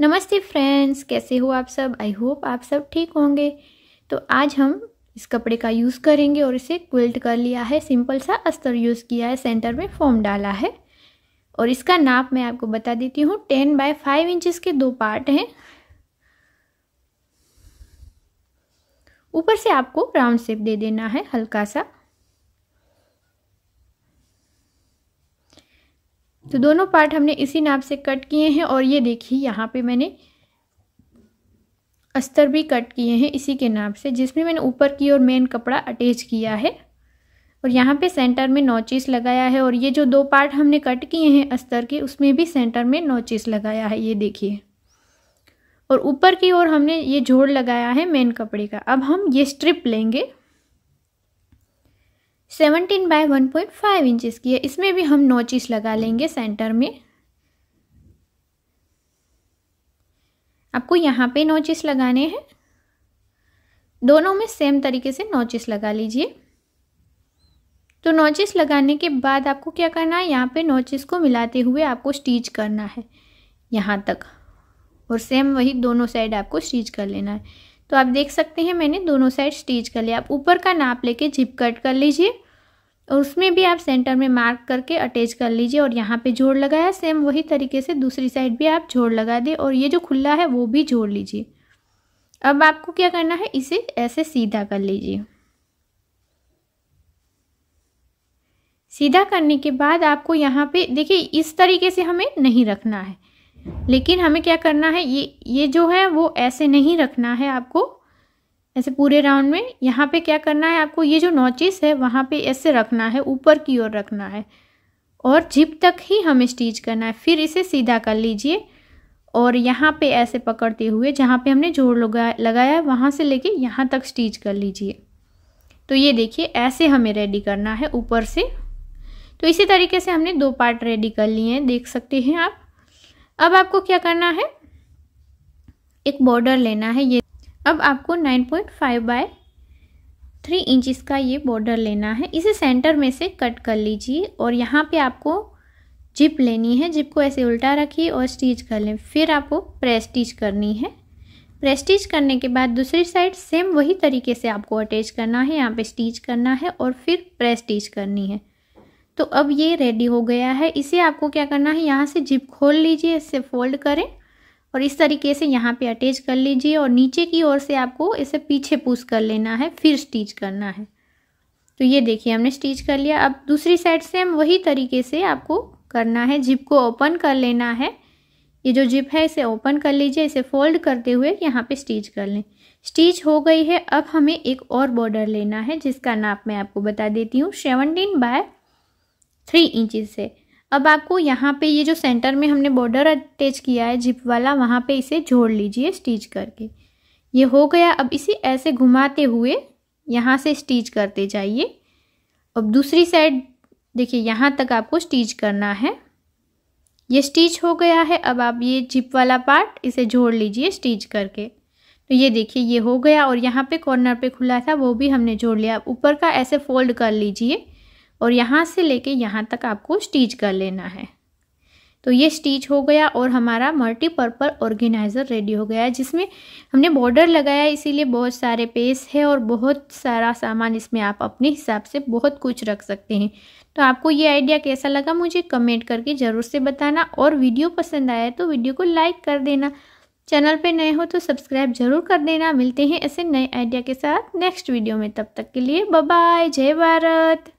नमस्ते फ्रेंड्स कैसे हो आप सब आई होप आप सब ठीक होंगे तो आज हम इस कपड़े का यूज़ करेंगे और इसे क्विल्ट कर लिया है सिंपल सा अस्तर यूज़ किया है सेंटर में फॉर्म डाला है और इसका नाप मैं आपको बता देती हूँ टेन बाय फाइव इंचज़ के दो पार्ट हैं ऊपर से आपको राउंड शेप दे देना है हल्का सा तो दोनों पार्ट हमने इसी नाप से कट किए हैं और ये देखिए यहाँ पे मैंने अस्तर भी कट किए हैं इसी के नाप से जिसमें मैंने ऊपर की और मेन कपड़ा अटैच किया है और यहाँ पे सेंटर में नोचिस लगाया है और ये जो दो पार्ट हमने कट किए हैं अस्तर के उसमें भी सेंटर में नोचिस लगाया है ये देखिए और ऊपर की ओर हमने ये जोड़ लगाया है मेन कपड़े का अब हम ये स्ट्रिप लेंगे seventeen by one point five inches की है इसमें भी हम नोचिस लगा लेंगे सेंटर में आपको यहाँ पे नोचिस लगाने हैं दोनों में सेम तरीके से नोचिस लगा लीजिए तो नोचिस लगाने के बाद आपको क्या करना है यहाँ पे नोचिस को मिलाते हुए आपको स्टिच करना है यहाँ तक और सेम वही दोनों साइड आपको स्टिच कर लेना है तो आप देख सकते हैं मैंने दोनों साइड स्टिच कर लिया आप ऊपर का नाप लेके झिप कट कर लीजिए और उसमें भी आप सेंटर में मार्क करके अटैच कर लीजिए और यहाँ पे जोड़ लगाया सेम वही तरीके से दूसरी साइड भी आप जोड़ लगा दें और ये जो खुला है वो भी जोड़ लीजिए अब आपको क्या करना है इसे ऐसे सीधा कर लीजिए सीधा करने के बाद आपको यहाँ पे देखिए इस तरीके से हमें नहीं रखना है लेकिन हमें क्या करना है ये ये जो है वो ऐसे नहीं रखना है आपको ऐसे पूरे राउंड में यहाँ पे क्या करना है आपको ये जो नोचिस है वहाँ पे ऐसे रखना है ऊपर की ओर रखना है और जिप तक ही हमें स्टिच करना है फिर इसे सीधा कर लीजिए और यहाँ पे ऐसे पकड़ते हुए जहाँ पे हमने जोड़ लगा लगाया है वहाँ से लेके यहाँ तक स्टिच कर लीजिए तो ये देखिए ऐसे हमें रेडी करना है ऊपर से तो इसी तरीके से हमने दो पार्ट रेडी कर लिए हैं देख सकते हैं आप अब आपको क्या करना है एक बॉर्डर लेना है ये अब आपको 9.5 point five by three inches का ये बॉर्डर लेना है इसे सेंटर में से कट कर लीजिए और यहाँ पे आपको जिप लेनी है जिप को ऐसे उल्टा रखिए और स्टिच कर लें फिर आपको प्रेस्टिच करनी है प्रेस्टिच करने के बाद दूसरी साइड सेम वही तरीके से आपको अटैच करना है यहाँ पे स्टिच करना है और फिर प्रेस्टिच करनी है तो अब ये रेडी हो गया है इसे आपको क्या करना है यहाँ से जिप खोल लीजिए इससे फोल्ड करें और इस तरीके से यहाँ पे अटैच कर लीजिए और नीचे की ओर से आपको इसे पीछे पुश कर लेना है फिर स्टिच करना है तो ये देखिए हमने स्टिच कर लिया अब दूसरी साइड से हम वही तरीके से आपको करना है जिप को ओपन कर लेना है ये जो जिप है इसे ओपन कर लीजिए इसे फोल्ड करते हुए यहाँ पे स्टिच कर लें स्टिच हो गई है अब हमें एक और बॉर्डर लेना है जिसका नाप मैं आपको बता देती हूँ सेवनटीन बाय थ्री इंचज से अब आपको यहाँ पे ये जो सेंटर में हमने बॉर्डर अटैच किया है जिप वाला वहाँ पे इसे जोड़ लीजिए स्टिच करके ये हो गया अब इसे ऐसे घुमाते हुए यहाँ से स्टिच करते जाइए अब दूसरी साइड देखिए यहाँ तक आपको स्टिच करना है ये स्टिच हो गया है अब आप ये जिप वाला पार्ट इसे जोड़ लीजिए स्टिच करके तो ये देखिए ये हो गया और यहाँ पे कॉर्नर पे खुला था वो भी हमने जोड़ लिया ऊपर का ऐसे फोल्ड कर लीजिए और यहाँ से लेके यहाँ तक आपको स्टिच कर लेना है तो ये स्टिच हो गया और हमारा मल्टीपर्पल ऑर्गेनाइज़र रेडी हो गया है जिसमें हमने बॉर्डर लगाया इसीलिए बहुत सारे पेस है और बहुत सारा सामान इसमें आप अपने हिसाब से बहुत कुछ रख सकते हैं तो आपको ये आइडिया कैसा लगा मुझे कमेंट करके ज़रूर से बताना और वीडियो पसंद आया तो वीडियो को लाइक कर देना चैनल पर नए हो तो सब्सक्राइब जरूर कर देना मिलते हैं ऐसे नए आइडिया के साथ नेक्स्ट वीडियो में तब तक के लिए बाय जय भारत